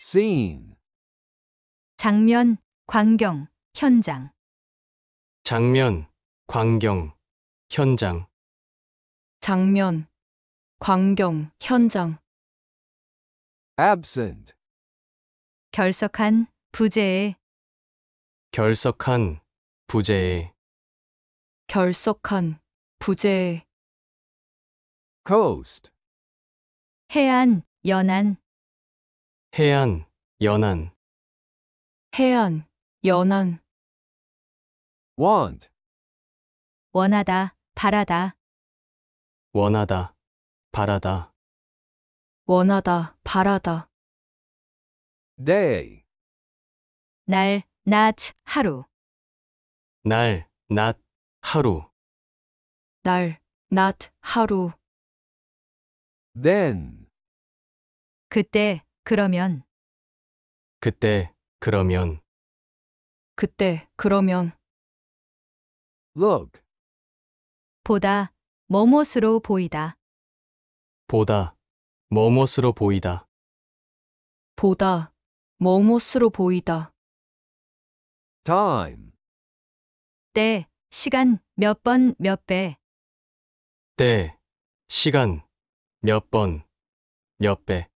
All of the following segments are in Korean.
Scene. 장면, 광경, 현장. 장면, 광경, 현장. 장면, 광경, 현장. Absent. 결석한, 부재해. 결석한, 부재해. 결석한, 부재해. coast 해안, 연안, 해안, 연안, 해안, 연안, want 원하다, 바라다, 원하다, 바라다, 원하다, 바라다, day 날, 낮, 하루, 날, 낮, 하루, 날, 낮, 하루, Then. 그때, 그러면. 그때, 그러면. 그때, 그러면. Look. 보다, 뭐뭇으로 보이다. 보다, 뭐뭇으로 보이다. 보다, 뭐뭇으로 보이다. Time. 때, 시간, 몇 번, 몇 배. 때, 시간, 몇 번, 몇 배,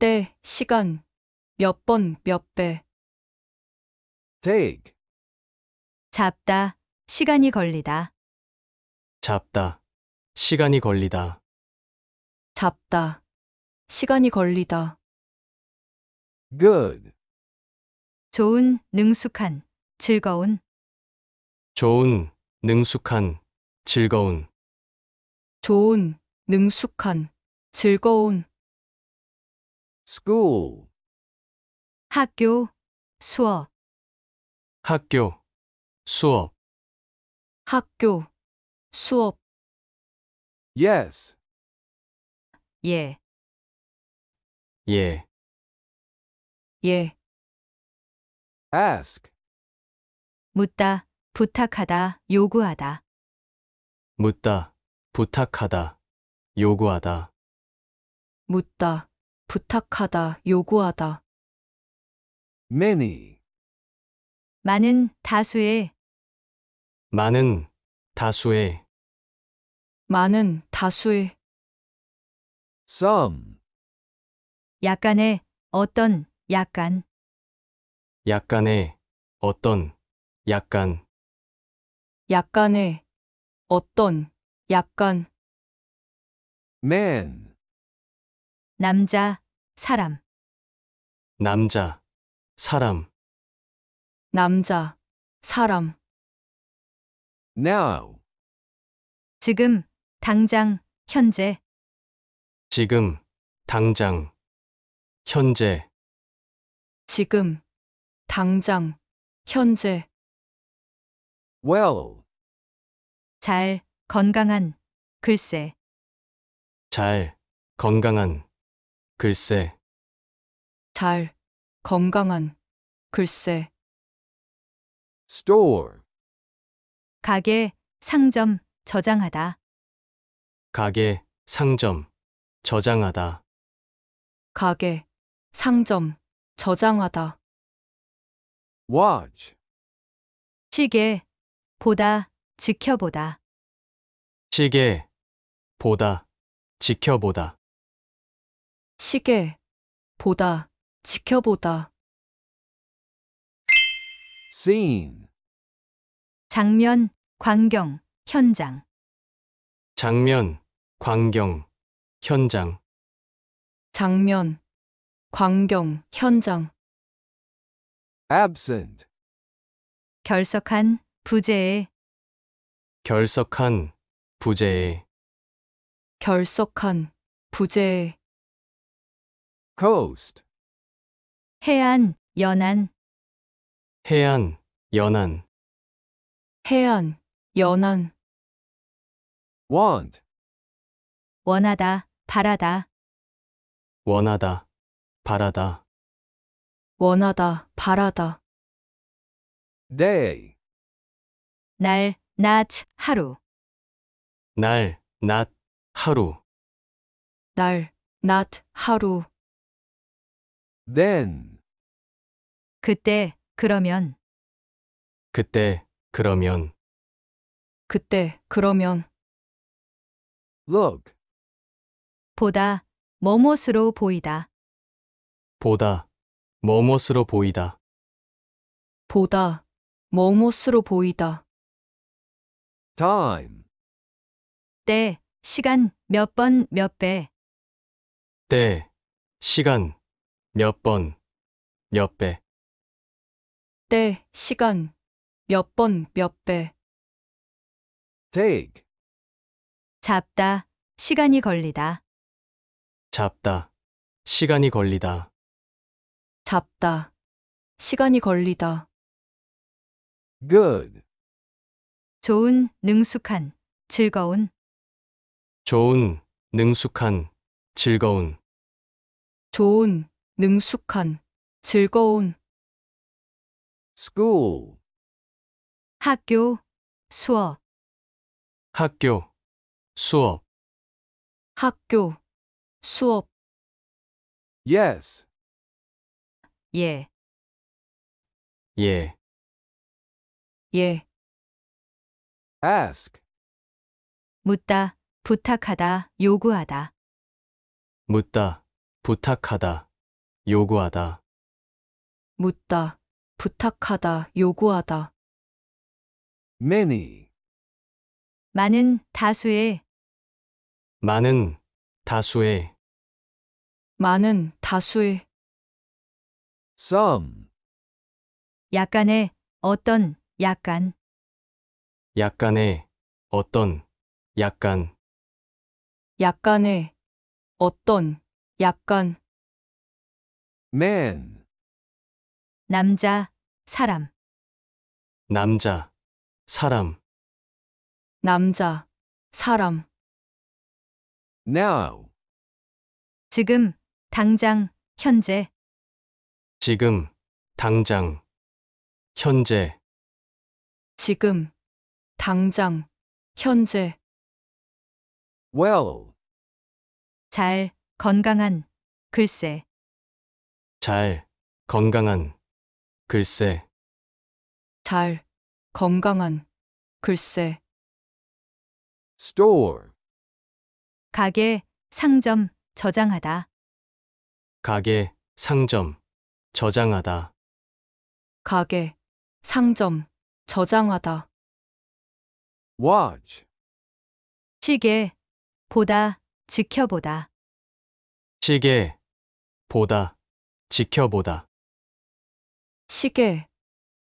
때, 시간, 몇 번, 몇 배. take, 잡다, 시간이 걸리다. 잡다, 시간이 걸리다, 잡다. 시간이 걸리다. good, 좋은, 능숙한, 즐거운, 좋은, 능숙한, 즐거운, 좋은, 능숙한, 즐거운, school, 학교, 수업, 학교, 수업, 학교, 수업, yes, 예, 예, 예, ask, 묻다, 부탁하다, 요구하다, 묻다, 부탁하다, 요구하다, 묻다, 부탁하다, 요구하다, many, 많은, 다수의, 많은, 다수의, 많은, 다수의, some, 약간의, 어떤, 약간, 약간의, 어떤, 약간, 약간의, 어떤, 약간, man, 남자, 사람, 남자, 사람, 남자, 사람, now, 지금, 당장, 현재, 지금, 당장, 현재, 지금, 당장, 현재, well, 잘, 건강한, 글쎄, 잘, 건강한, 글쎄, 잘, 건강한, 글쎄, store, 가게, 상점, 저장하다, 가게, 상점, 저장하다, 가게, 상점, 저장하다, watch, 시계, 보다, 지켜보다, 시계, 보다, 지켜보다 시계, 보다, 지켜보다. scene, 장면, 광경, 현장. 장면, 광경, 현장 장면, 광경, 현장. absent, 결석한, 부재해, 결석한, 부재해 결속한, 부재, coast, 해안, 연안, 해안, 연안, 해안, 연안, want, 원하다, 바라다, 원하다, 바라다, 원하다, 바라다, day, 날, 낮, 하루, 날, 낮, 하루 날, not, 하루. Then 그때, 그러면. 그때 그러면 그때, 그러면. look 보다, 뭐뭇으로 보이다. 보다 뭐뭇으로 보이다. 보다, 뭐뭇으로 보이다. time 때, 시간 몇 번 몇 배. 때, 시간, 몇 번, 몇 배. 때, 네, 시간 몇 번몇 네, 배. take, 잡다. 시간이 걸리다. 잡다. 시간이 걸리다. 잡다. 시간이 걸리다. good, 좋은, 능숙한, 즐거운. 좋은, 능숙한, 즐거운. 좋은, 능숙한, 즐거운. school, 학교, 수업, 학교, 수업. 학교, 수업. yes, 예, 예, 예. ask, 묻다, 부탁하다, 요구하다. 묻다, 부탁하다, 요구하다. 묻다, 부탁하다, 요구하다. many, 많은, 다수의, 많은, 다수의, 많은, 다수의, some, 약간의, 어떤, 약간, 약간의, 어떤, 약간, 약간의 어떤 약간 man, 남자, 사람, 남자, 사람, 남자 사람 now, 지금, 당장, 현재, 지금, 당장, 현재, 지금 당장 현재 well. 잘, 건강한, 글쎄, 잘, 건강한, 글쎄, 잘, 건강한, 글쎄, store. 가게, 상점, 저장하다, 가게, 상점, 저장하다, 가게, 상점, 저장하다, watch. 시계, 보다, 지켜보다. 시계, 보다, 지켜보다. 시계,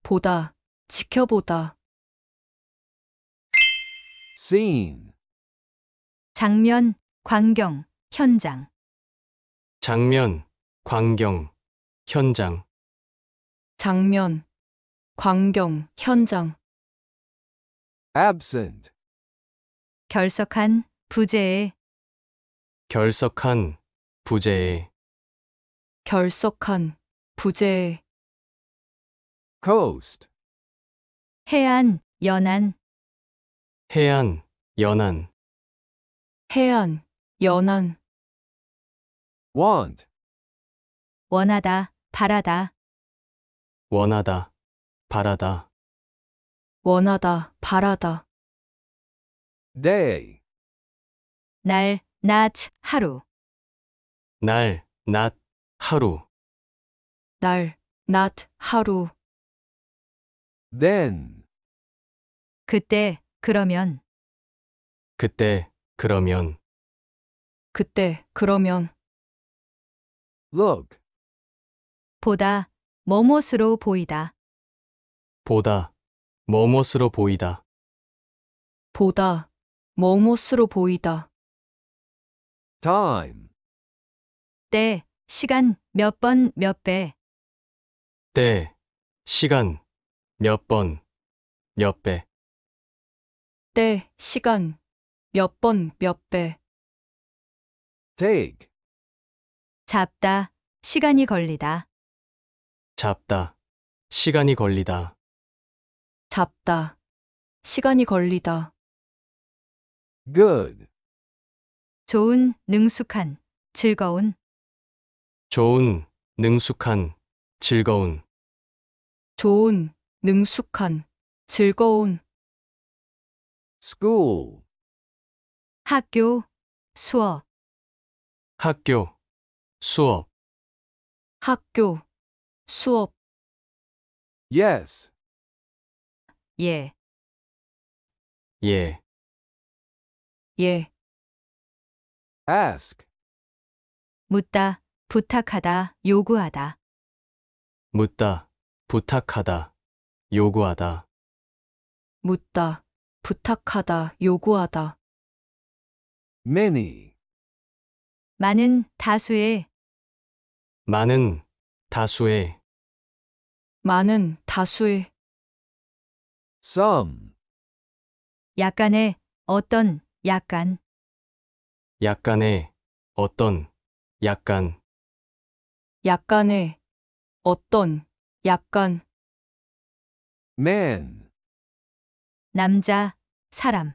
보다, 지켜보다. scene, 장면, 광경, 현장. 장면, 광경, 현장. 장면, 광경, 현장. absent, 결석한, 부재해, 결석한 부재해 결석한, 부재해, coast, 해안, 연안, 해안 연안 해안, 연안, want, 원하다, 바라다, 원하다 바라다 원하다, 바라다. day, 날, 낮, 하루. 날, 낮, 하루. 날, 낮, 하루. Then, 그때, 그러면, 그때, 그러면, 그때, 그러면, look, 보다, 뭐뭇으로 보이다, 보다, 뭐뭇으로 보이다. 보다, 머뭇으로 보이다. time, 때, 시간, 몇 번, 몇 배, 때, 시간, 몇 번, 몇 배, 때, 시간, 몇 번, 몇 배, take, 잡다, 시간이 걸리다, 잡다. 시간이 걸리다. 잡다. 시간이 걸리다. good, 좋은, 능숙한, 즐거운, 좋은, 능숙한, 즐거운, 좋은, 능숙한, 즐거운, school, 학교, 수업, 학교, 수업, 학교, 수업, yes, 예, 예, 예, ask, 묻다, 부탁하다, 요구하다. 묻다, 부탁하다, 요구하다, 묻다, 부탁하다, 요구하다, many, 많은, 다수의, 많은, 다수의, 많은, 다수의, some, 약간의, 어떤, 약간, 약간의 어떤 약간 약간의 어떤 약간 man, 남자, 사람,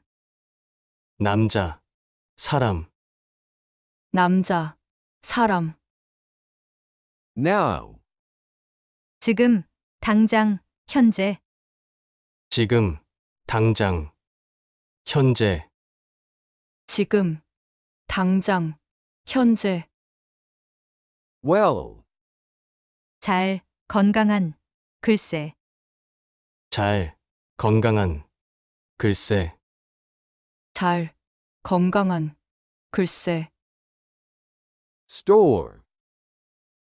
남자 사람 남자, 사람, now, 지금, 당장, 현재, 지금 당장 현재 지금, 당장, 현재, well, 잘, 건강한, 글쎄, 잘, 건강한, 글쎄, 잘, 건강한, 글쎄, store,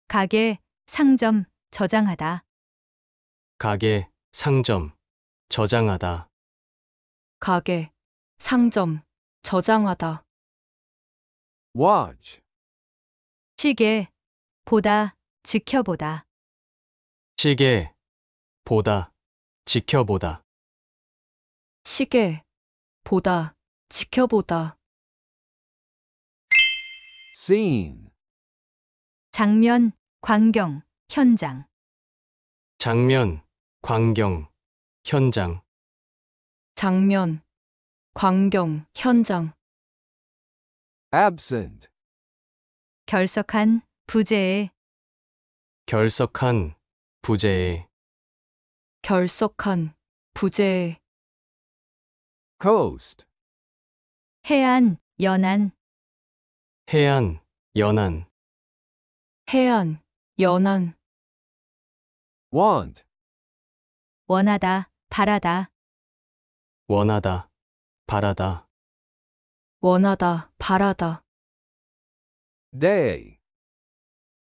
가게, 상점, 저장하다, 가게, 상점, 저장하다, 가게, 상점, 저장하다, watch 시계, 보다, 지켜보다. 시계, 보다, 지켜보다. 시계, 보다, 지켜보다. scene 장면, 광경, 현장. 장면, 광경, 현장. 장면, 광경, 현장. absent, 결석한, 부재해, 결석한, 부재해, 결석한, 부재해, coast, 해안, 연안, 해안, 연안, 해안, 연안, want, 원하다, 바라다, 원하다, 바라다, 원하다, 바라다. day,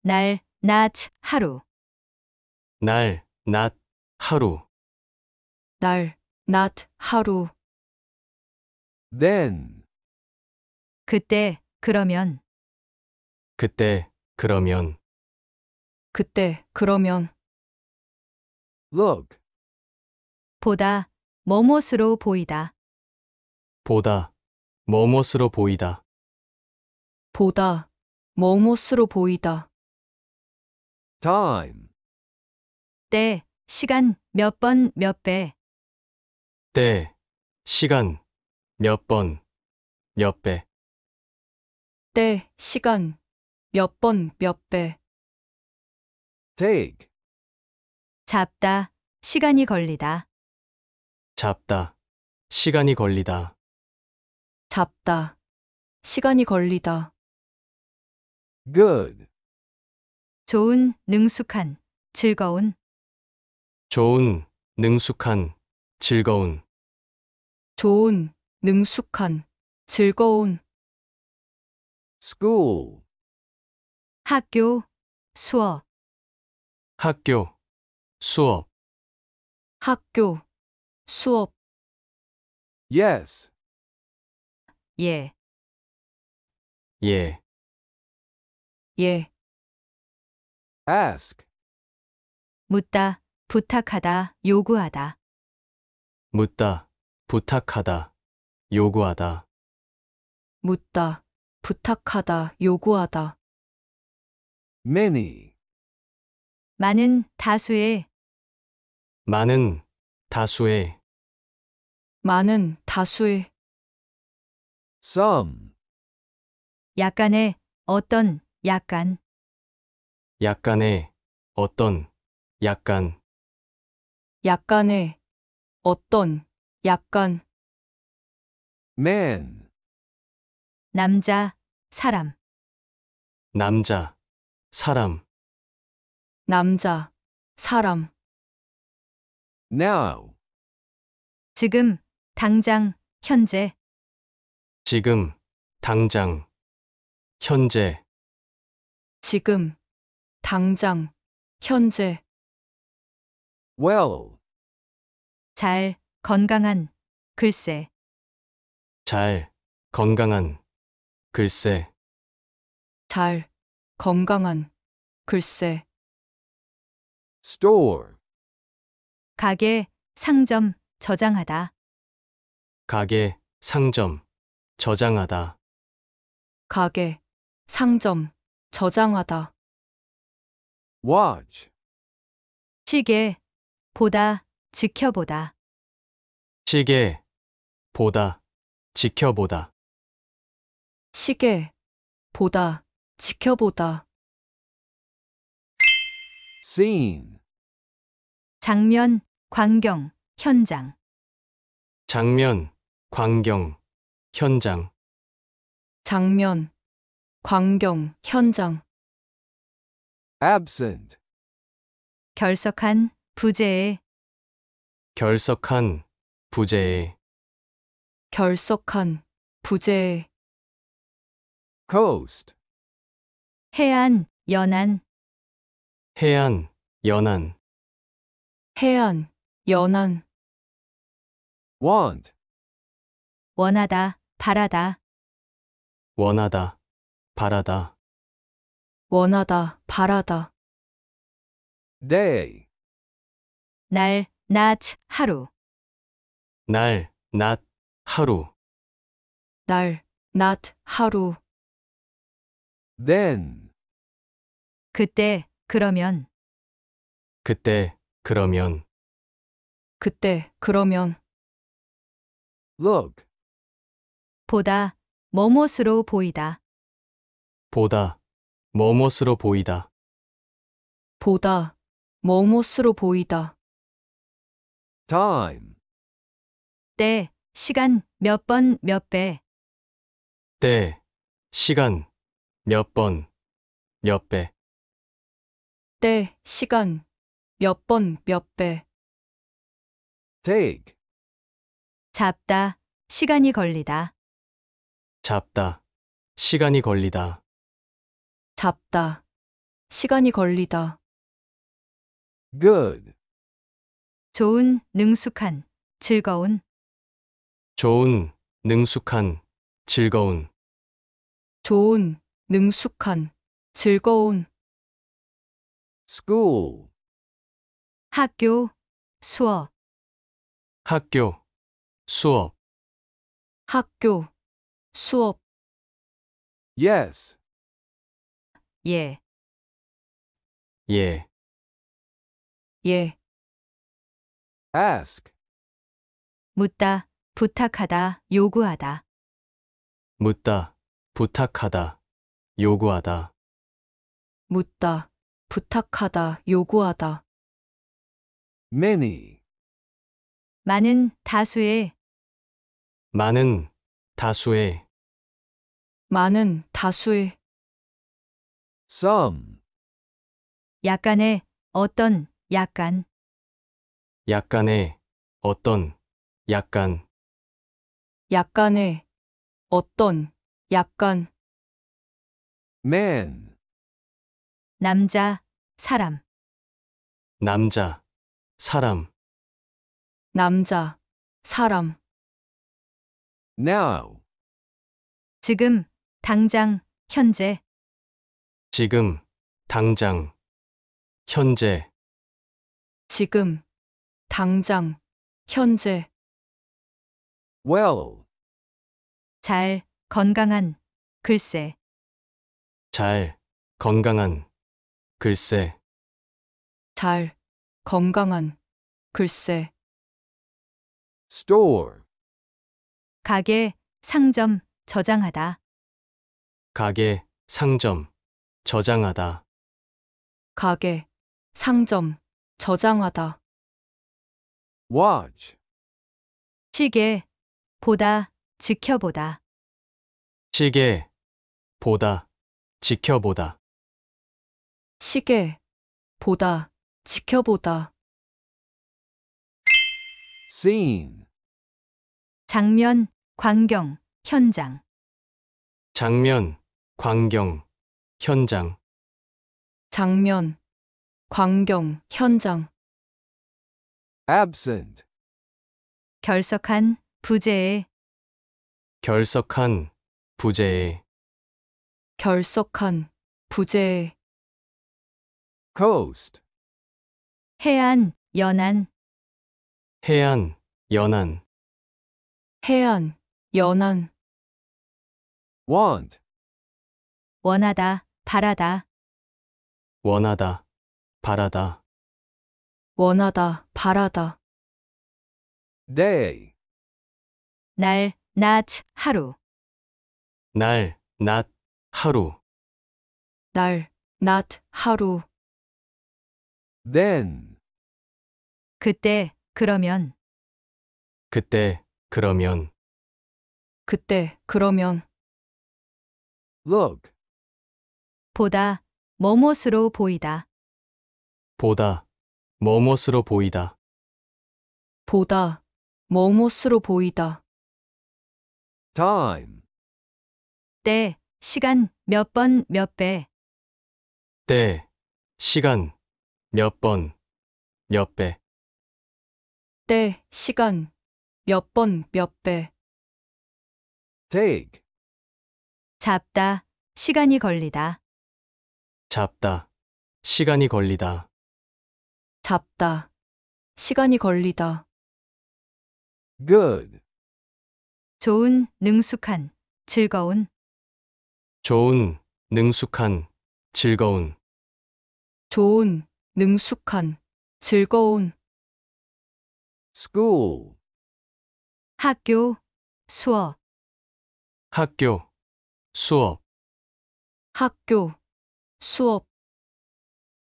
날, 낮, 하루. 날, 낮, 하루, 날, 낮, 하루. then, 그때, 그러면. 그때, 그러면, 그때, 그러면. look, 보다, 머뭇으로 보이다. 보다, 머뭇으로 보이다. 보다, 머뭇으로 보이다. time, 때, 시간, 몇 번, 몇 배. 때, 시간, 몇 번, 몇 배. 때, 시간, 몇 번, 몇 배. take, 잡다, 시간이 걸리다. 잡다. 시간이 걸리다. 잡다. 시간이 걸리다. good, 좋은, 능숙한, 즐거운, 좋은, 능숙한, 즐거운, 좋은, 능숙한, 즐거운, school, 학교, 수업, 학교, 수업, 학교, 수업, yes, 예. 예. 예. ask, 묻다, 부탁하다, 요구하다. 묻다, 부탁하다, 요구하다, 묻다. 부탁하다. 요구하다. many, 많은, 다수의, 많은, 다수의, 많은 다수의 some 약간의 어떤 약간 약간의 어떤 약간 약간의 어떤 약간 man 남자 사람 남자 사람 남자 사람 now 지금 당장 현재 지금, 당장, 현재, 지금, 당장, 현재, well, 잘, 건강한, 글쎄, 잘, 건강한, 글쎄, 잘, 건강한, 글쎄, store, 가게, 상점, 저장하다, 가게, 상점, 저장하다. 가게, 상점, 저장하다. watch, 시계, 보다, 지켜보다. 시계, 보다, 지켜보다. 시계, 보다, 지켜보다. scene, 장면, 광경, 현장. 장면, 광경, 현장, 장면, 광경, 현장, absent, 결석한, 부재해, 결석한, 부재해, 결석한, 부재해, coast, 해안, 연안, 해안, 연안, 해안, 연안, want, 원하다, 바라다, 원하다, 바라다, 원하다, 바라다. day, 네. 날, 낮, 하루, 날, 낮, 하루, 날, 낮, 하루. then, 네. 그때, 그러면, 그때, 그러면, 그때, 그러면. look, 보다, 뭐뭇으로 보이다. 보다, 머뭇으로 보이다. 보다, 머뭇으로 보이다. time, 때, 시간, 몇 번, 몇 배. 때, 시간, 몇 번, 몇 배. 때, 시간, 몇 번, 몇 배. take, 잡다, 시간이 걸리다. 잡다. 시간이 걸리다. 잡다. 시간이 걸리다. Good. 좋은, 능숙한, 즐거운, 좋은, 능숙한, 즐거운. 좋은, 능숙한, 즐거운, School. 학교, 수업, 학교. 수업. 학교, 수업. Yes. 예. 예. 예. Ask. 묻다, 부탁하다, 요구하다. 묻다, 부탁하다, 요구하다. 묻다, 부탁하다, 요구하다. Many. 많은, 다수의. 많은, 다수의. 많은 다수의 some, 약간의 어떤 약간 약간의 어떤 약간 약간의 어떤 약간 man, 남자 사람 남자 사람 남자 사람 now, 지금 당장, 현재, 지금, 당장, 현재, 지금, 당장, 현재, well, 잘, 건강한, 글쎄, 잘, 건강한, 글쎄, 잘, 건강한, 글쎄, store, 가게, 상점, 저장하다. 가게, 상점, 저장하다. 가게, 상점, 저장하다. watch, 시계, 보다, 지켜보다. 시계, 보다, 지켜보다. 시계, 보다, 지켜보다. scene, 장면, 광경, 현장. 장면, 광경, 현장, 장면, 광경, 현장, absent, 결석한, 부재해, 결석한, 부재해, 결석한, 부재해, coast, 해안, 연안, 해안, 연안, 해안, 연안, want, 원하다, 바라다. 원하다, 바라다. 원하다, 바라다. day, 날, 낮, 하루. 날, 낮, 하루. 날, 낮, 하루. then, 그때, 그러면. 그때, 그러면. 그때, 그러면. look, 보다, 뭐뭇으로 보이다. 보다, 뭐뭇으로 보이다. 보다, 뭐뭇으로 보이다. time 때, 시간, 몇 번, 몇 배. 때, 시간, 몇 번, 몇 배. 때, 시간, 몇 번, 몇 배. take 잡다, 시간이 걸리다. 잡다. 시간이 걸리다. 잡다. 시간이 걸리다. good, 좋은, 능숙한, 즐거운, 좋은, 능숙한, 즐거운, 좋은, 능숙한, 즐거운, school, 학교, 수업, 학교, 수업, 학교, 수업.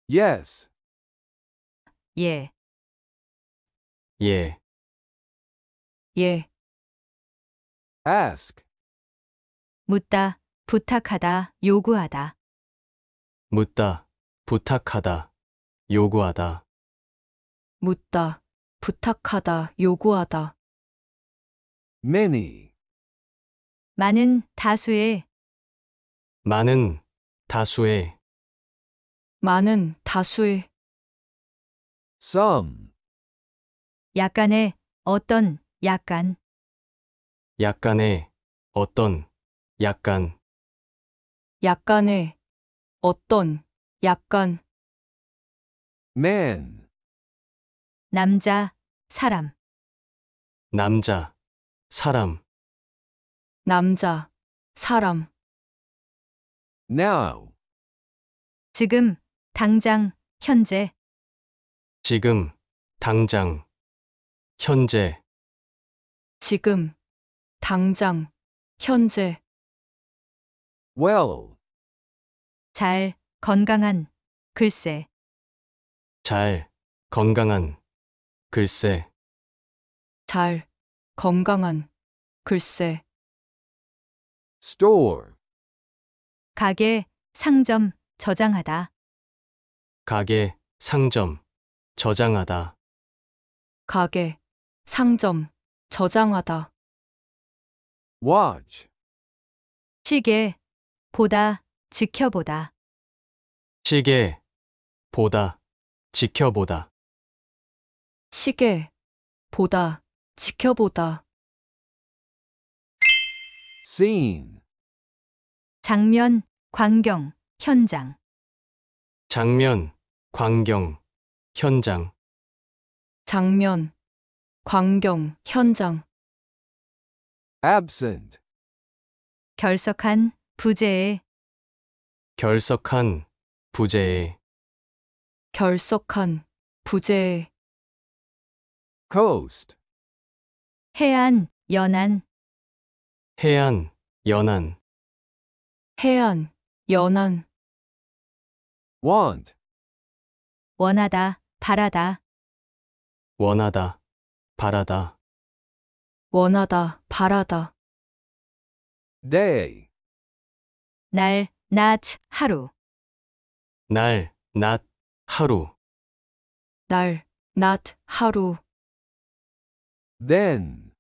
Yes. 예. 예. 예. Ask. 묻다, 부탁하다, 요구하다. 묻다, 부탁하다, 요구하다. 묻다, 부탁하다, 요구하다. Many. 많은, 다수의. 많은, 다수의. 많은, 다수의, some, 약간의, 어떤, 약간, 약간의, 어떤, 약간, 약간의, 어떤, 약간, man, 남자, 사람, 남자, 사람, 남자, 사람, now, 지금, 당장, 현재, 지금, 당장, 현재, 지금, 당장, 현재, well, 잘, 건강한, 글쎄, 잘, 건강한, 글쎄, 잘, 건강한, 글쎄, store, 가게, 상점, 저장하다. 가게, 상점, 저장하다. 가게, 상점, 저장하다. watch, 시계, 보다, 지켜보다. 시계, 보다, 지켜보다. 시계, 보다, 지켜보다. scene, 장면, 광경, 현장. 장면, 광경, 현장, 장면, 광경, 현장, absent, 결석한, 부재해, 결석한, 부재해, 결석한, 부재해, coast, 해안, 연안, 해안, 연안, 해안, 연안, want, 원하다, 바라다. 원하다, 바라다. 원하다, 바라다. day, 날, 낮, 하루. 날, 낮, 하루. 날, 낮, 하루. then,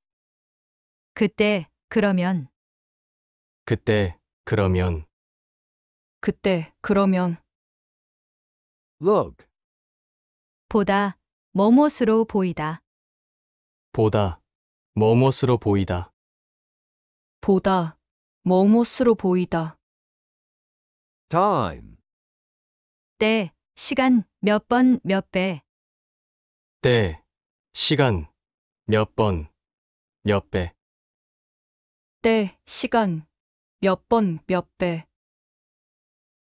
그때, 그러면. 그때, 그러면. 그때, 그러면. look, 보다, 뭐뭇으로 보이다. 보다, 뭐뭇으로 보이다. 보다, 뭐뭇으로 보이다. time 때, 시간, 몇 번, 몇 배. 때, 시간, 몇 번, 몇 배. 때, 시간, 몇 번, 몇 배.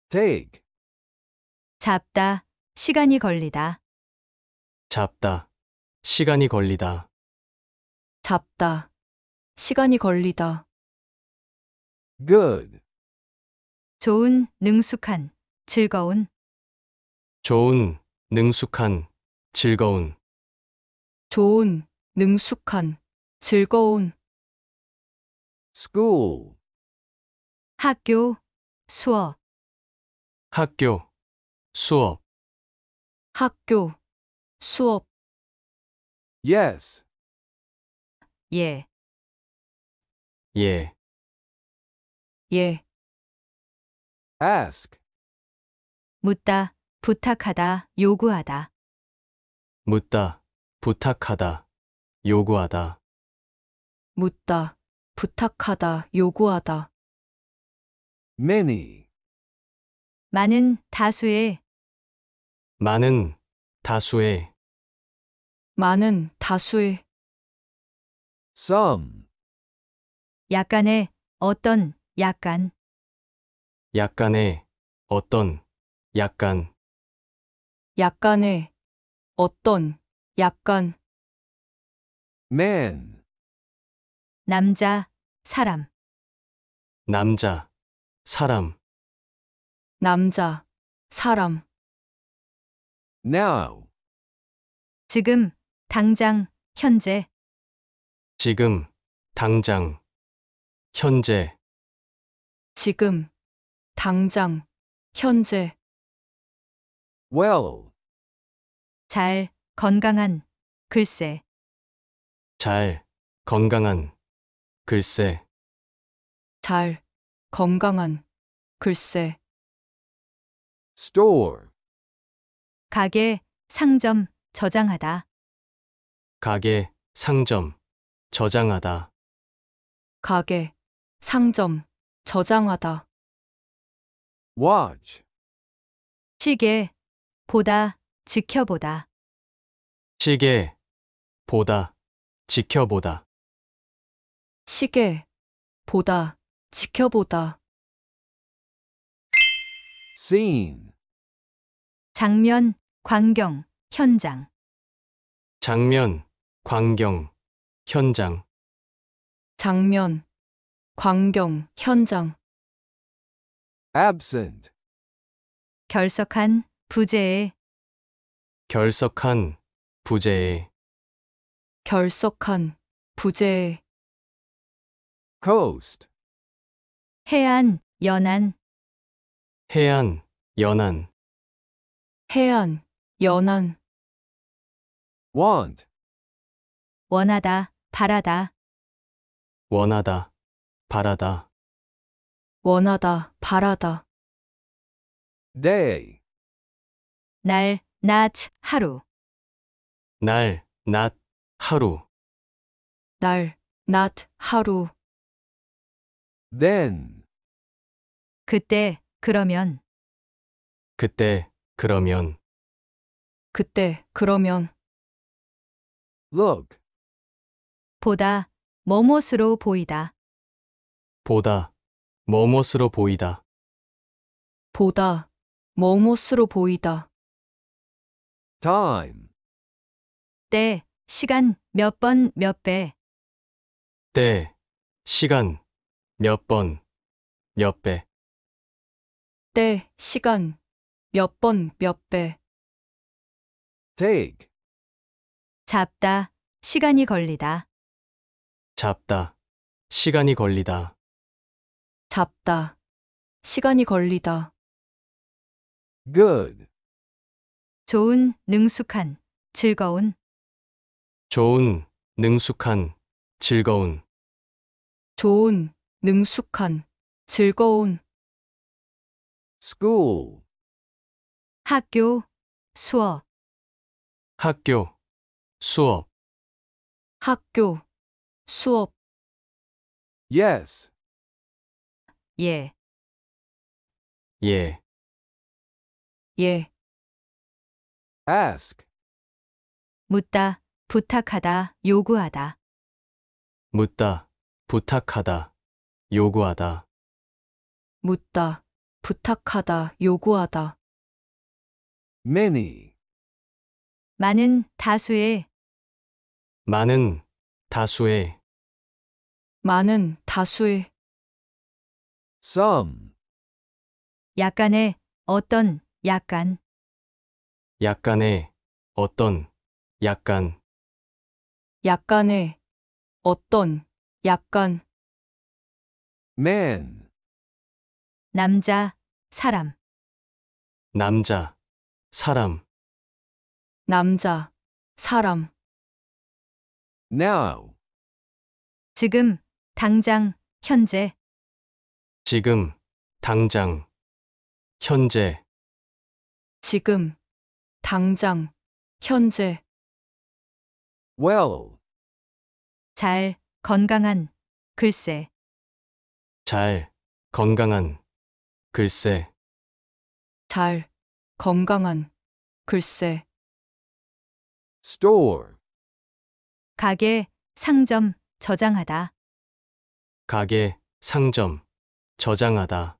take 잡다, 시간이 걸리다. 잡다. 시간이 걸리다. 잡다. 시간이 걸리다. good, 좋은, 능숙한, 즐거운, 좋은, 능숙한, 즐거운, 좋은, 능숙한, 즐거운, school, 학교, 수업, 학교, 수업, 학교, 수업. Yes. 예. 예. 예. Ask. 묻다, 부탁하다, 요구하다. 묻다, 부탁하다, 요구하다. 묻다, 부탁하다, 요구하다. Many. 많은, 다수의, 많은, 다수의, 많은, 다수의, some, 약간의, 어떤, 약간, 약간의, 어떤, 약간, 약간의, 어떤, 약간, man, 남자, 사람, 남자, 사람, 남자, 사람, now, 지금, 당장, 현재, 지금, 당장, 현재, 지금, 당장, 현재, well, 잘, 건강한, 글쎄, 잘, 건강한, 글쎄, 잘, 건강한, 글쎄, store, 가게, 상점, 저장하다. 가게, 상점, 저장하다. 가게, 상점, 저장하다. watch, 시계, 보다, 지켜보다. 시계, 보다, 지켜보다. 시계, 보다, 지켜보다. scene, 장면, 광경, 현장. 장면, 광경, 현장, 장면, 광경, 현장, absent, 결석한, 부재해, 결석한, 부재해, 결석한, 부재, coast, 해안, 연안, 해안, 연안, 해안, 연안, want, 원하다, 바라다, 원하다, 바라다, 원하다, 바라다. day, 날, 낮, 하루, 날, 낮, 하루, 날, 낮, 하루. then, 그때, 그러면, 그때, 그러면, 그때, 그러면. look, 보다, 뭐뭇으로 보이다. 보다, 뭐뭇으로 보이다. 보다, 뭐뭇으로 보이다. time 때, 시간, 몇 번, 몇 배. 때, 시간, 몇 번, 몇 배. 때, 시간, 몇 번, 몇 배. take 잡다, 시간이 걸리다. 잡다. 시간이 걸리다. 잡다. 시간이 걸리다. Good. 좋은, 능숙한, 즐거운, 좋은, 능숙한, 즐거운. 좋은, 능숙한, 즐거운, School. 학교, 수업, 학교. 수업. 학교, 수업. Yes. 예. 예. 예. Ask. 묻다, 부탁하다, 요구하다. 묻다, 부탁하다, 요구하다. 묻다, 부탁하다, 요구하다. Many. 많은, 다수의, 많은, 다수의 많은 다수의 some, 약간의 어떤 약간 약간의 어떤 약간 약간의 어떤 약간 man, 남자 사람 남자 사람 남자 사람 now. 지금, 당장, 현재. 지금, 당장, 현재. 지금, 당장, 현재. well, 잘, 건강한, 글쎄. 잘, 건강한, 글쎄. 잘, 건강한, 글쎄. store. 가게, 상점, 저장하다. 가게, 상점, 저장하다.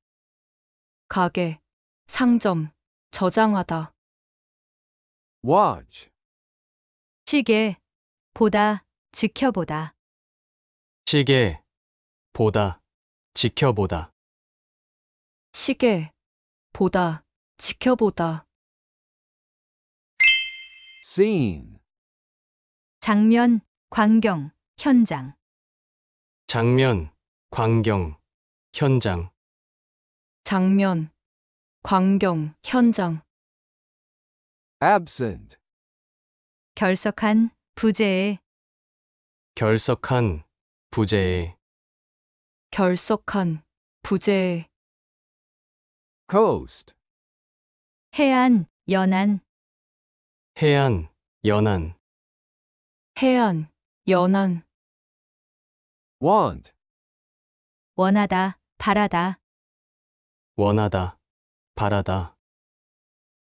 가게, 상점, 저장하다. watch, 시계, 보다, 지켜보다. 시계, 보다, 지켜보다. 시계, 보다, 지켜보다. scene. 장면, 광경, 현장. 장면, 광경, 현장. 장면, 광경, 현장. absent, 결석한, 부재해, 결석한, 부재해, 결석한, 부재해, coast, 해안, 연안, 해안, 연안, 해안, 연안, want, 원하다, 바라다, 원하다, 바라다,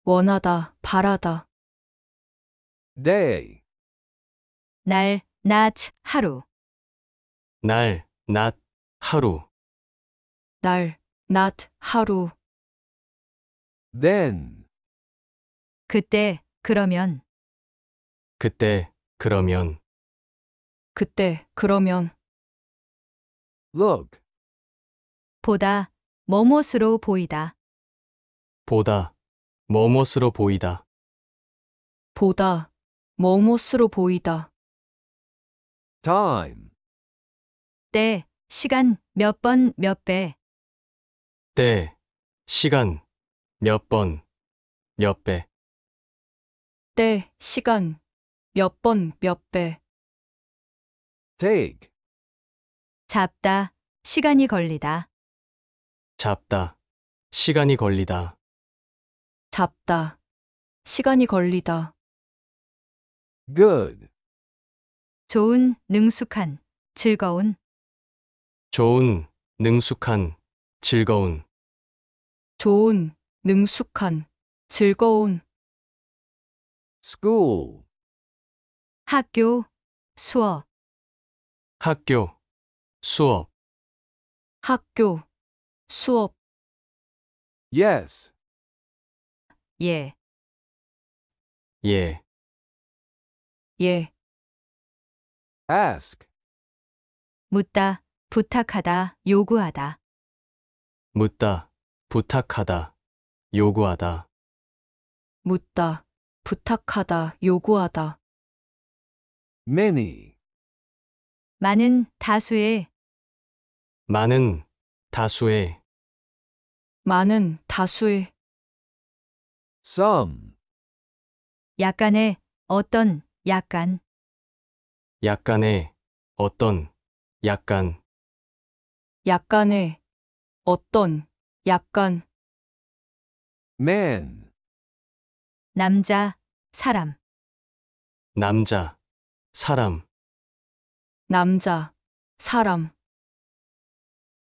원하다, 바라다, day, 날, 낮, 하루, 날, 낮, 하루, 날, 낮, 하루, then, 그때, 그러면, 그때, 그러면 그때 그러면 look, 보다, 뭐뭇으로 보이다. 보다 뭐뭇으로 보이다. 보다 뭐뭇으로 보이다. time, 때, 시간, 몇 번, 몇 배. 때 시간 몇 번 몇 배 때, 시간, 몇 번, 몇 배. take, 잡다, 시간이 걸리다. 잡다. 시간이 걸리다. 잡다. 시간이 걸리다. good, 좋은, 능숙한, 즐거운, 좋은, 능숙한, 즐거운, 좋은, 능숙한, 즐거운, school, 학교, 수업, 학교, 수업. 학교, 수업, Yes. 예, 예, 예, Ask. 묻다, 부탁하다, 요구하다, 묻다, 부탁하다, 요구하다, 묻다, 부탁하다, 요구하다, many 많은 다수의 많은 다수의 많은 다수의 some 약간의 어떤 약간 약간의 어떤 약간 약간의 어떤 약간 man 남자 사람 남자 사람, 남자, 사람.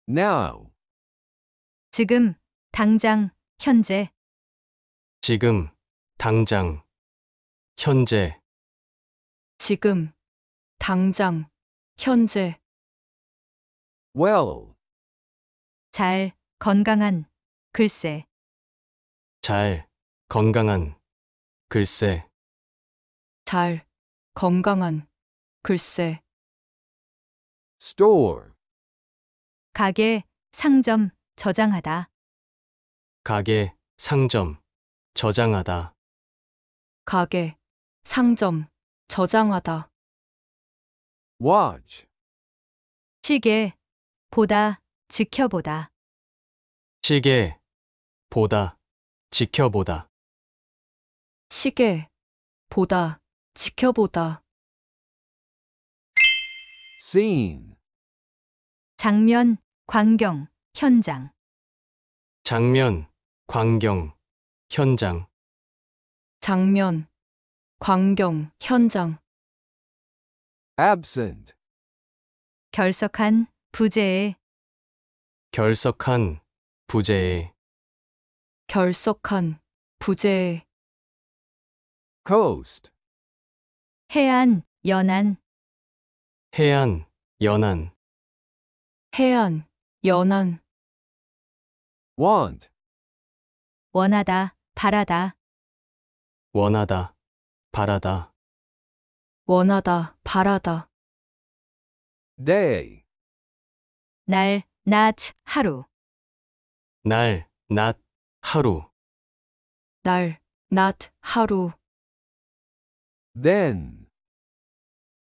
now, 지금, 당장, 현재. 지금, 당장, 현재, 지금, 당장, 현재, well, 잘, 건강한, 글쎄. 잘, 건강한, 글쎄, 잘, 건강한 글쎄 store, 가게, 상점, 저장하다. 가게, 상점, 저장하다, 가게 상점 저장하다 watch, 시계, 보다, 지켜보다. 시계, 보다, 지켜보다, 시계 보다 지켜보다. scene, 장면, 광경, 현장. 장면, 광경, 현장, 장면, 광경, 현장. absent, 결석한, 부재해, 결석한, 부재해, 결석한, 부재해. coast, 해안, 연안, 해안, 연안, 해안, 연안, want, 원하다, 바라다, 원하다, 바라다, 원하다, 바라다, day, 날, 낮, 하루, 날, 낮, 하루, 날, 낮, 하루, Then.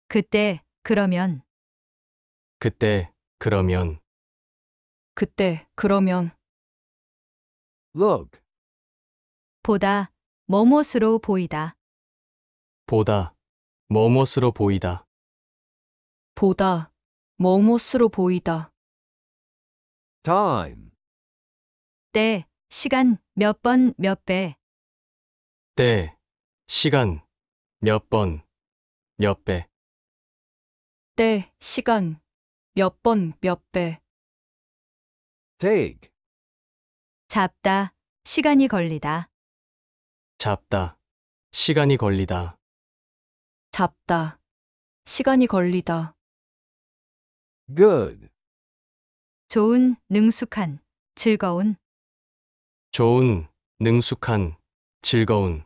그때, 그러면. 그때, 그러면. 그때, 그러면. Look. 보다, 뭐뭇으로 보이다. 보다, 뭐뭇으로 보이다. 보다, 뭐뭇으로 보이다. Time. 때, 시간, 몇 번, 몇 배. 때, 시간, 몇 번, 몇 배, 때, 시간, 몇 번, 몇 배. take, 잡다, 시간이 걸리다. 잡다, 시간이 걸리다, 잡다. 시간이 걸리다. good, 좋은, 능숙한, 즐거운, 좋은, 능숙한, 즐거운,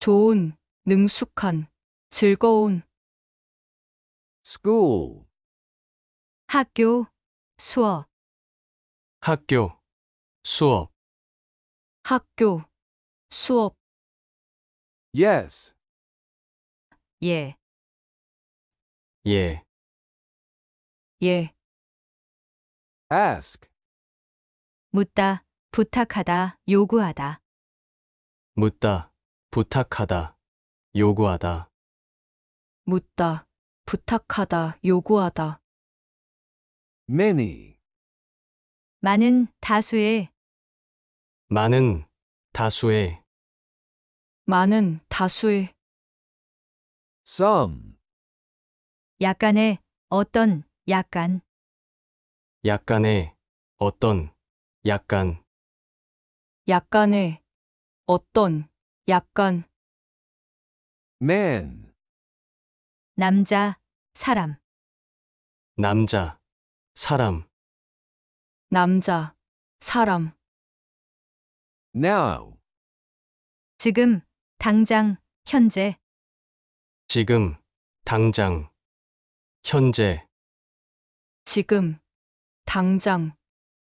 좋은, 능숙한, 즐거운, school, 학교, 수업, 학교, 수업, 학교, 수업, yes, 예, 예, 예, ask, 묻다, 부탁하다, 요구하다. 묻다, 부탁하다. 요구하다, 묻다, 부탁하다, 요구하다, many, 많은, 다수의, 많은, 다수의, 많은, 다수의, some, 약간의, 어떤, 약간, 약간의, 어떤, 약간, 약간의, 어떤, 약간, man 남자, 사람. 남자, 사람. 남자, 사람. now 지금, 당장, 현재. 지금, 당장, 현재, 지금, 당장,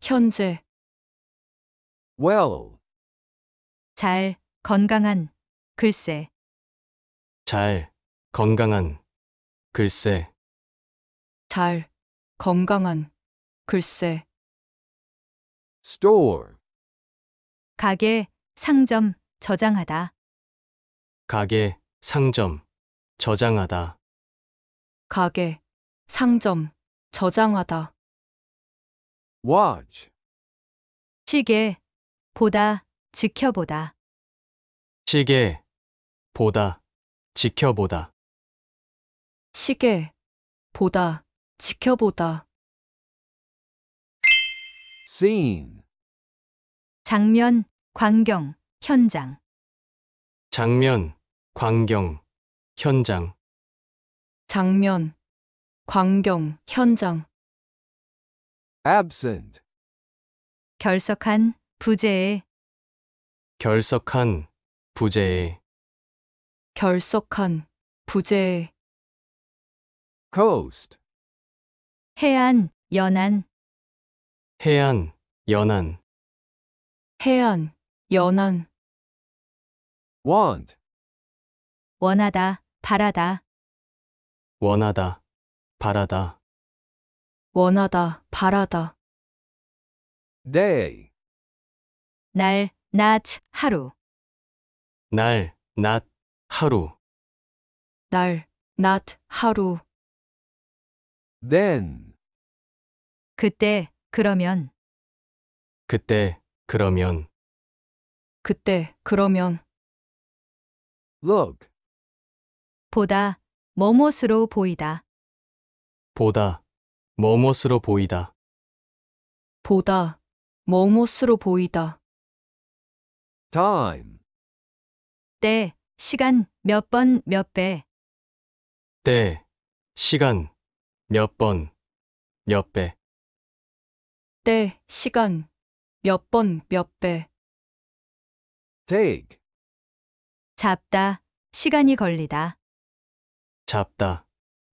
현재. well 잘, 건강한, 글쎄. 잘, 건강한, 글쎄, 잘, 건강한, 글쎄, store, 가게, 상점, 저장하다, 가게, 상점, 저장하다, 가게, 상점, 저장하다, watch, 시계, 보다, 지켜보다, 시계, 보다, 지켜보다 시계, 보다, 지켜보다. scene, 장면, 광경, 현장. 장면, 광경, 현장 장면, 광경, 현장. absent, 결석한, 부재해, 결석한, 부재해 결속한, 부재, coast, 해안, 연안, 해안, 연안, 해안, 연안, want, 원하다, 바라다, 원하다, 바라다, 원하다, 바라다, day, 날, 낮, 하루, 날, 낮, 하루 날, not, 하루. Then 그때, 그러면. 그때 그러면 그때, 그러면. look 보다, 뭐뭇으로 보이다. 보다 뭐뭇으로 보이다. 보다, 뭐뭇으로 보이다. time 때, 시간 몇 번 몇 배. 때, 시간, 몇 번, 몇 배. 때, 네, 시간 몇 번몇 네, 배. take, 잡다. 시간이 걸리다. 잡다.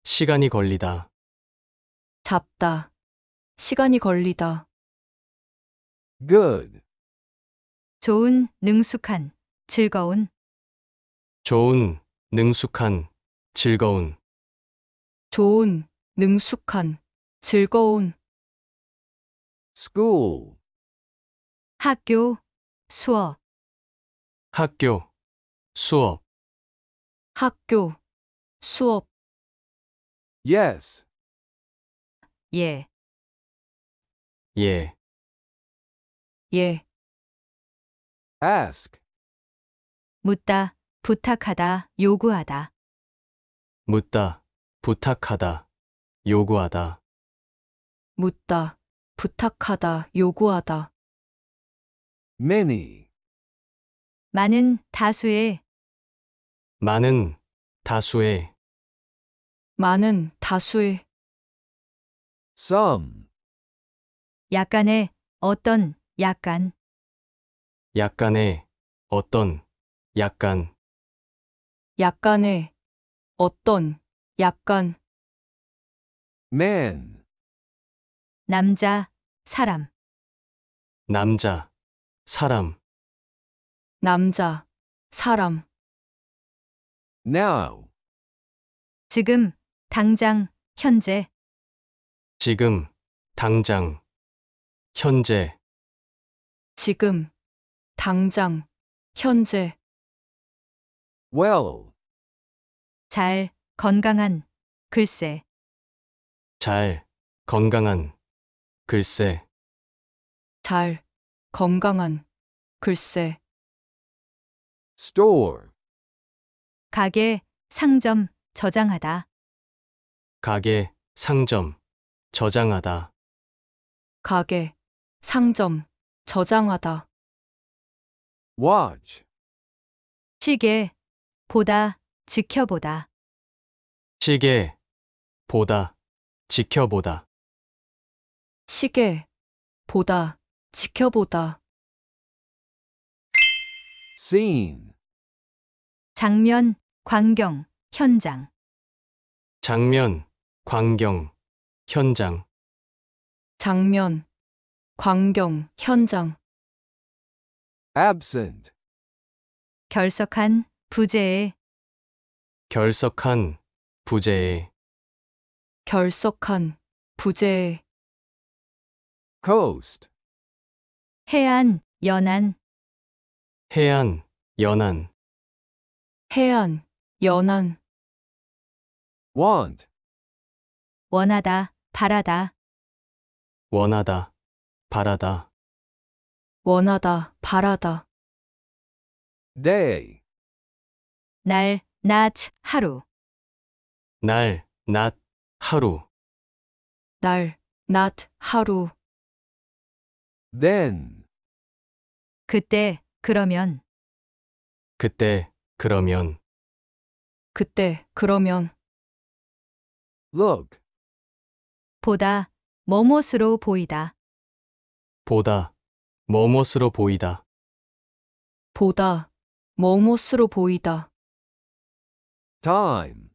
시간이 걸리다. 잡다. 시간이 걸리다. good, 좋은, 능숙한, 즐거운. 좋은, 능숙한, 즐거운. 좋은, 능숙한, 즐거운. school, 학교, 수업, 학교, 수업. 학교, 수업. yes, 예, 예, 예. ask, 묻다, 부탁하다, 요구하다. 묻다, 부탁하다, 요구하다. 묻다, 부탁하다, 요구하다. many, 많은, 다수의, 많은, 다수의, 많은, 다수의, some, 약간의, 어떤, 약간, 약간의, 어떤, 약간, 약간의 어떤 약간 man, 남자, 사람, 남자, 사람, 남자 사람 now, 지금, 당장, 현재, 지금, 당장, 현재, 지금 당장 현재 well. 잘, 건강한, 글쎄, 잘, 건강한, 글쎄, 잘, 건강한, 글쎄, store. 가게, 상점, 저장하다, 가게, 상점, 저장하다, 가게, 상점, 저장하다, watch. 시계, 보다, 지켜보다. 시계, 보다, 지켜보다. 시계, 보다, 지켜보다. scene, 장면, 광경, 현장. 장면, 광경, 현장. 장면, 광경, 현장. absent, 결석한, 부재해, 결석한 부재해 결석한, 부재해, coast, 해안, 연안, 해안 연안 해안, 연안, want, 원하다, 바라다, 원하다 바라다 원하다, 바라다. day, 날, 낮, 하루. 날, 낮, 하루. 날, 낮, 하루. then, 그때, 그러면. 그때, 그러면, 그때, 그러면. look, 보다, 뭐뭇으로 보이다. 보다, 뭐뭇으로 보이다. 보다, 머뭇으로 보이다. time.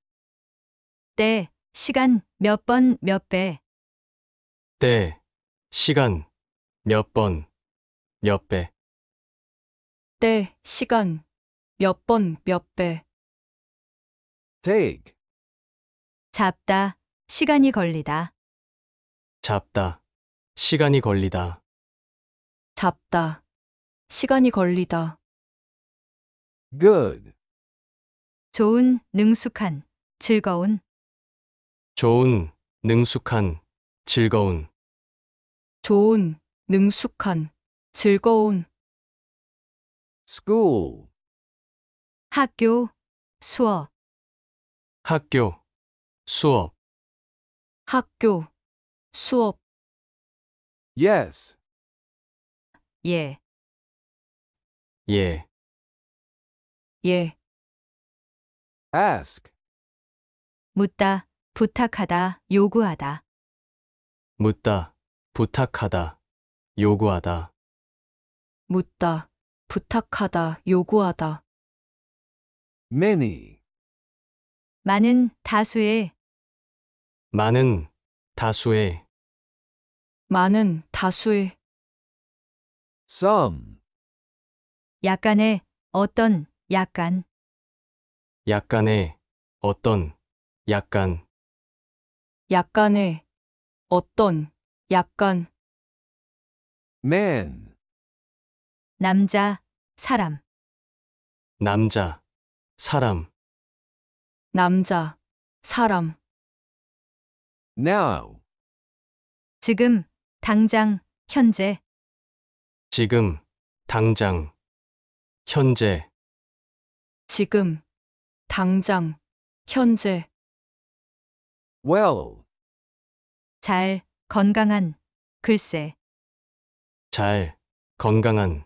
때, 시간, 몇 번, 몇 배. 때, 시간, 몇 번, 몇 배. 때, 시간, 몇 번, 몇 배. take, 잡다, 시간이 걸리다. 잡다. 시간이 걸리다. 잡다. 시간이 걸리다. good, 좋은, 능숙한, 즐거운, 좋은, 능숙한, 즐거운, 좋은, 능숙한, 즐거운, school, 학교, 수업, 학교, 수업, 학교, 수업, yes, 예, 예, 예, ask, 묻다, 부탁하다, 요구하다. 묻다, 부탁하다, 요구하다, 묻다, 부탁하다, 요구하다. many, 많은, 다수의, 많은, 다수의, 많은, 다수의, some, 약간의, 어떤, 약간. 약간의 어떤 약간 약간의 어떤 약간 man, 남자, 사람, 남자 사람 남자, 사람, now, 지금, 당장, 현재, 지금 당장 현재 지금, 당장, 현재, well, 잘, 건강한, 글쎄, 잘, 건강한,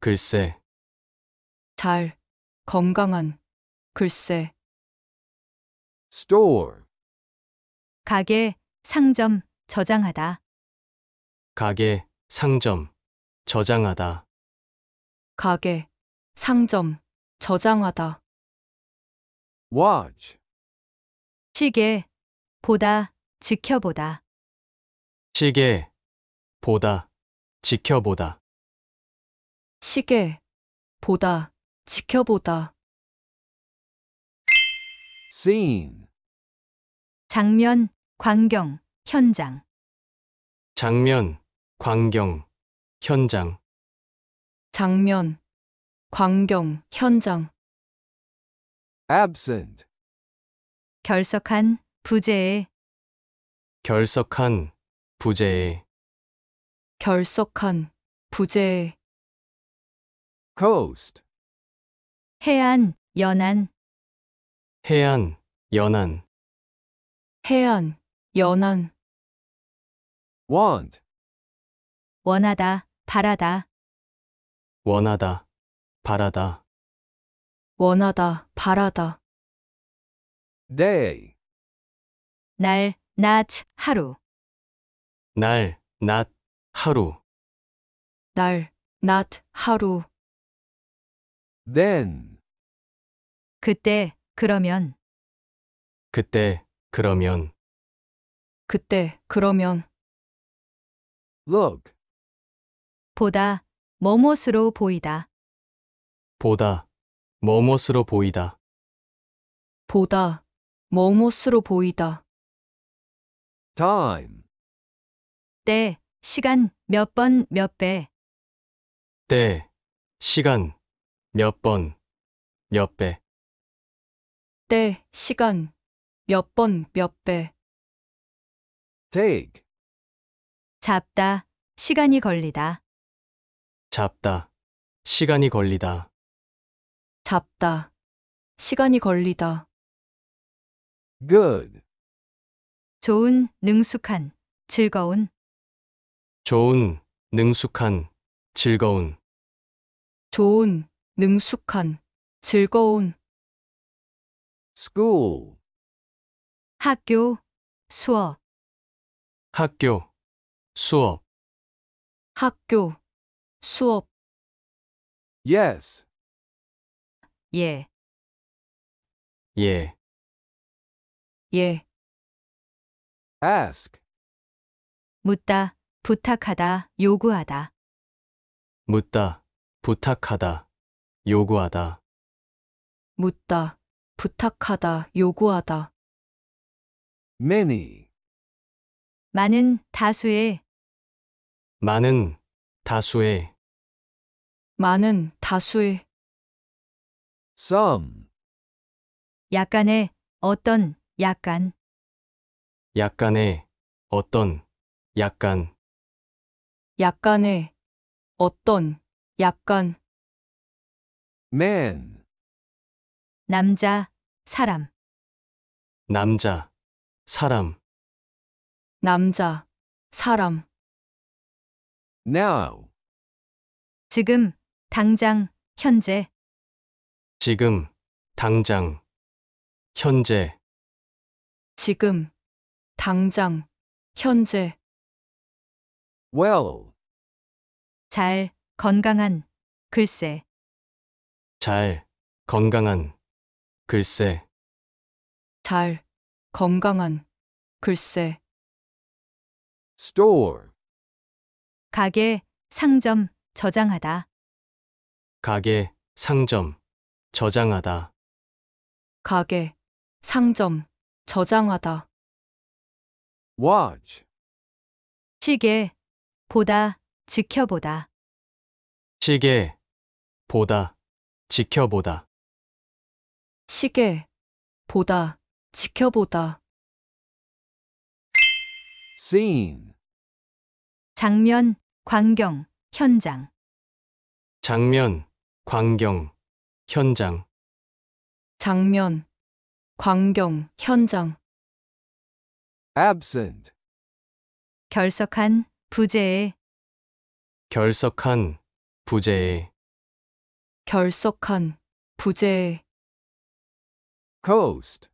글쎄, 잘, 건강한, 글쎄, store, 가게, 상점, 저장하다, 가게, 상점, 저장하다, 가게, 상점, 저장하다, watch 시계, 보다, 지켜보다. 시계, 보다, 지켜보다. 시계, 보다, 지켜보다. scene 장면, 광경, 현장. 장면, 광경, 현장. 장면, 광경, 현장. absent. 결석한, 부재해, 결석한, 부재해, 결석한, 부재해, coast, 해안, 연안, 해안, 연안, 해안, 연안, want, 원하다, 바라다, 원하다, 바라다, 원하다, 바라다. day, 네. 날, 낮, 하루. 날, 낮, 하루, 날, 낮, 하루. then, 네. 그때, 그러면. 그때, 그러면, 그때, 그러면. look, 보다, 뭐뭇으로 보이다. 보다, 머뭇으로 보이다. 보다, 머뭇으로 보이다. time, 때, 시간, 몇 번, 몇 배. 때, 시간, 몇 번, 몇 배. 때, 시간, 몇 번, 몇 배. take, 잡다, 시간이 걸리다. 잡다. 시간이 걸리다. 잡다. 시간이 걸리다. good, 좋은, 능숙한, 즐거운, 좋은, 능숙한, 즐거운, 좋은, 능숙한, 즐거운, school, 학교, 수업, 학교, 수업, 학교, 수업, yes, 예. 예. 예. ask, 묻다, 부탁하다, 요구하다. 묻다, 부탁하다, 요구하다, 묻다. 부탁하다. 요구하다. many, 많은, 다수의, 많은, 다수의, 많은 다수의 some 약간의 어떤 약간 약간의 어떤 약간 약간의 어떤 약간 man 남자 사람 남자 사람 남자 사람 now 지금 당장 현재 지금, 당장, 현재, 지금, 당장, 현재, well, 잘, 건강한, 글쎄, 잘, 건강한, 글쎄, 잘, 건강한, 글쎄, store, 가게, 상점, 저장하다. 가게, 상점, 저장하다. 가게, 상점, 저장하다. watch, 시계, 보다, 지켜보다. 시계, 보다, 지켜보다. 시계, 보다, 지켜보다. scene, 장면, 광경, 현장. 장면, 광경, 현장 장면, 광경, 현장, absent, 결석한, 부재해, 결석한 부재에 결석한, 부재, coast,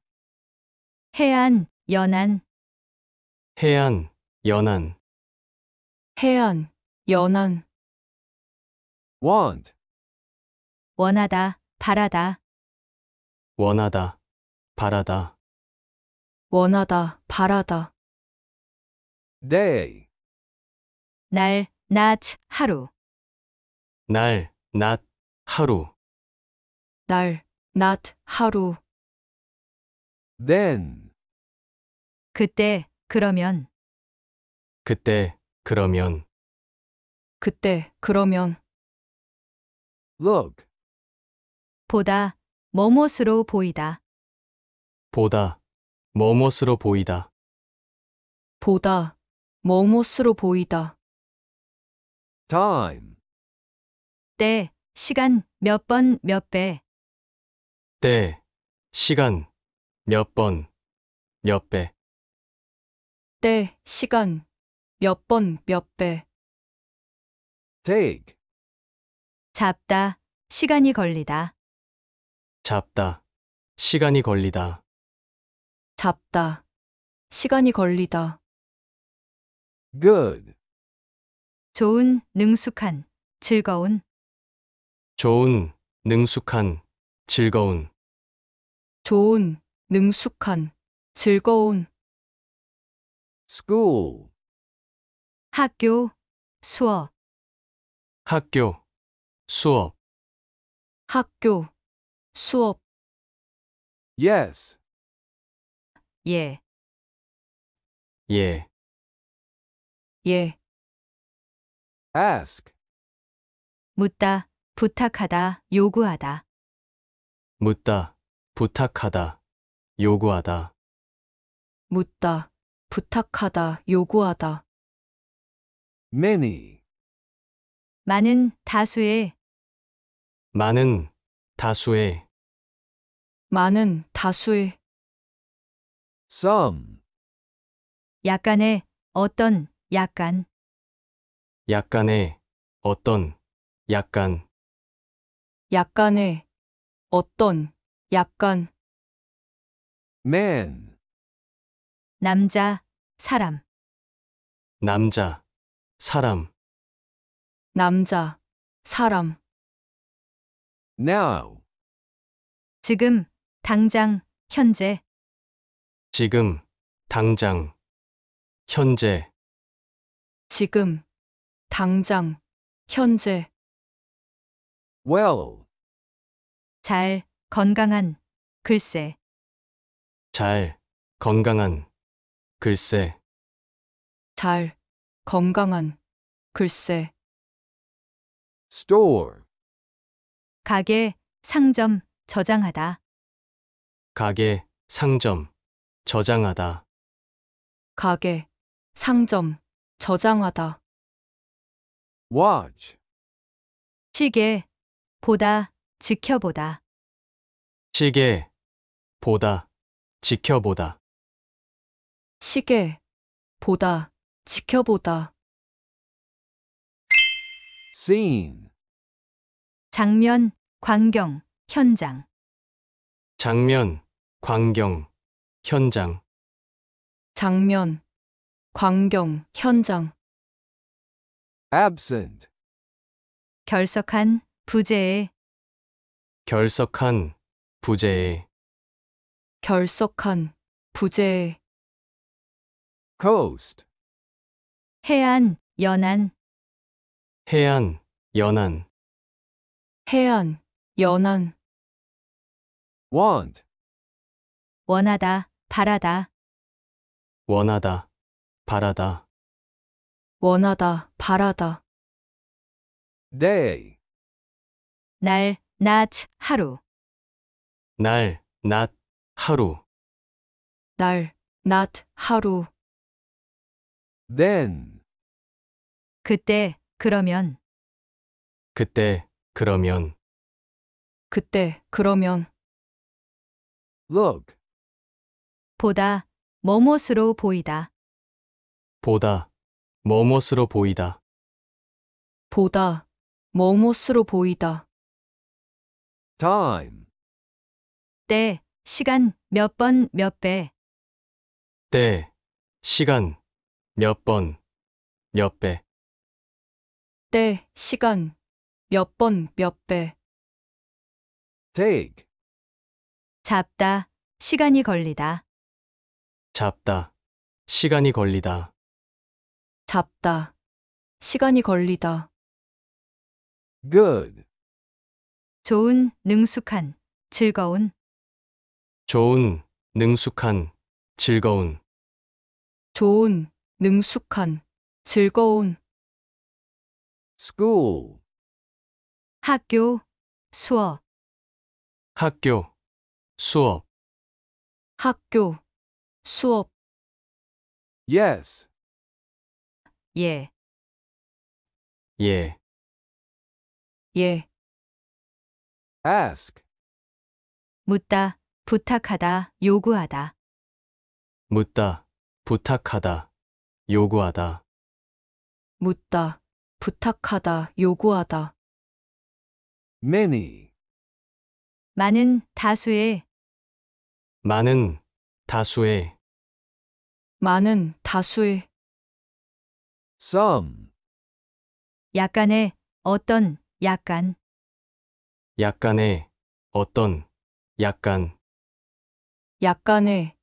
해안, 연안, 해안 연안 해안, 연안, want, 원하다, 바라다, 원하다, 바라다, 원하다, 바라다. day, 날, 낮, 하루, 날, 낮, 하루, 날, 낮, 하루. then, 그때, 그러면, 그때, 그러면, 그때, 그러면. look, 보다, 뭐뭇으로 보이다. 보다, 뭐뭇으로 보이다. 보다, 뭐뭇으로 보이다. time 때, 시간, 몇 번, 몇 배. 때, 시간, 몇 번, 몇 배. 때, 시간, 몇 번, 몇 배. take 잡다, 시간이 걸리다. 잡다. 시간이 걸리다. 잡다. 시간이 걸리다. good, 좋은, 능숙한, 즐거운, 좋은, 능숙한, 즐거운, 좋은, 능숙한, 즐거운, school, 학교, 수업, 학교, 수업, 학교, 수업. Yes. 예. 예. 예. Ask. 묻다, 부탁하다, 요구하다. 묻다, 부탁하다, 요구하다. 묻다, 부탁하다, 요구하다. Many. 많은, 다수의. 많은, 다수의. 많은, 다수의, some, 약간의, 어떤, 약간, 약간의, 어떤, 약간, 약간의, 어떤, 약간, man, 남자, 사람, 남자, 사람, 남자, 사람, now, 지금, 당장, 현재, 지금, 당장, 현재, 지금, 당장, 현재, well, 잘, 건강한, 글쎄, 잘, 건강한, 글쎄, 잘, 건강한, 글쎄, store, 가게, 상점, 저장하다. 가게, 상점, 저장하다. 가게, 상점, 저장하다. watch, 시계, 보다, 지켜보다. 시계, 보다, 지켜보다. 시계, 보다, 지켜보다. scene, 장면, 광경, 현장. 장면, 광경, 현장, 장면, 광경, 현장, absent, 결석한, 부재해, 결석한, 부재해, 결석한, 부재해, coast, 해안, 연안, 해안, 연안, 해안, 연안, want, 원하다, 바라다. 원하다, 바라다. 원하다, 바라다. day, 날, 낮, 하루. 날, 낮, 하루. 날, 낮, 하루. then, 그때, 그러면. 그때, 그러면. 그때, 그러면. look, 보다, 뭐뭇으로 보이다. 보다, 뭐뭇으로 보이다. 보다, 뭐뭇으로 보이다. time 때, 시간, 몇 번, 몇 배. 때, 시간, 몇 번, 몇 배. 때, 시간, 몇 번, 몇 배. take 잡다, 시간이 걸리다. 잡다. 시간이 걸리다. 잡다. 시간이 걸리다. good, 좋은, 능숙한, 즐거운, 좋은, 능숙한, 즐거운, 좋은, 능숙한, 즐거운, school, 학교, 수업, 학교, 수업, 학교, 수업. Yes. 예. 예. 예. Ask. 묻다, 부탁하다, 요구하다. 묻다, 부탁하다, 요구하다. 묻다, 부탁하다, 요구하다. Many. 많은, 다수의. 많은, 다수의. 많은, 다수의, some, 약간의, 어떤, 약간, 약간의, 어떤, 약간, 약간의,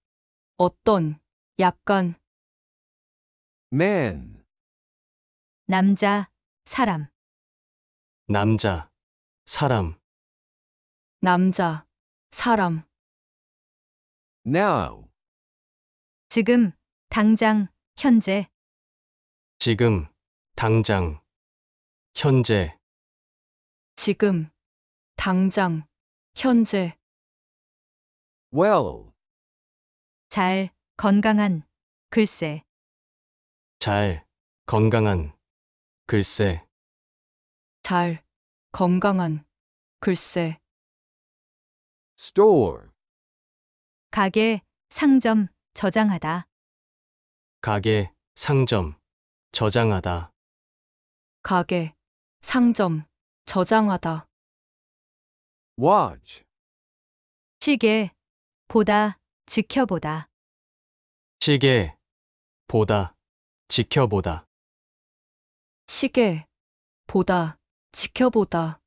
어떤, 약간, man, 남자, 사람, 남자, 사람, 남자, 사람, now, 지금, 당장, 현재, 지금, 당장, 현재, 지금, 당장, 현재, well, 잘, 건강한, 글쎄, 잘, 건강한, 글쎄, 잘, 건강한, 글쎄, store, 가게, 상점, 저장하다. 가게, 상점, 저장하다. 가게, 상점, 저장하다. watch, 시계, 보다, 지켜보다. 시계, 보다, 지켜보다. 시계, 보다, 지켜보다.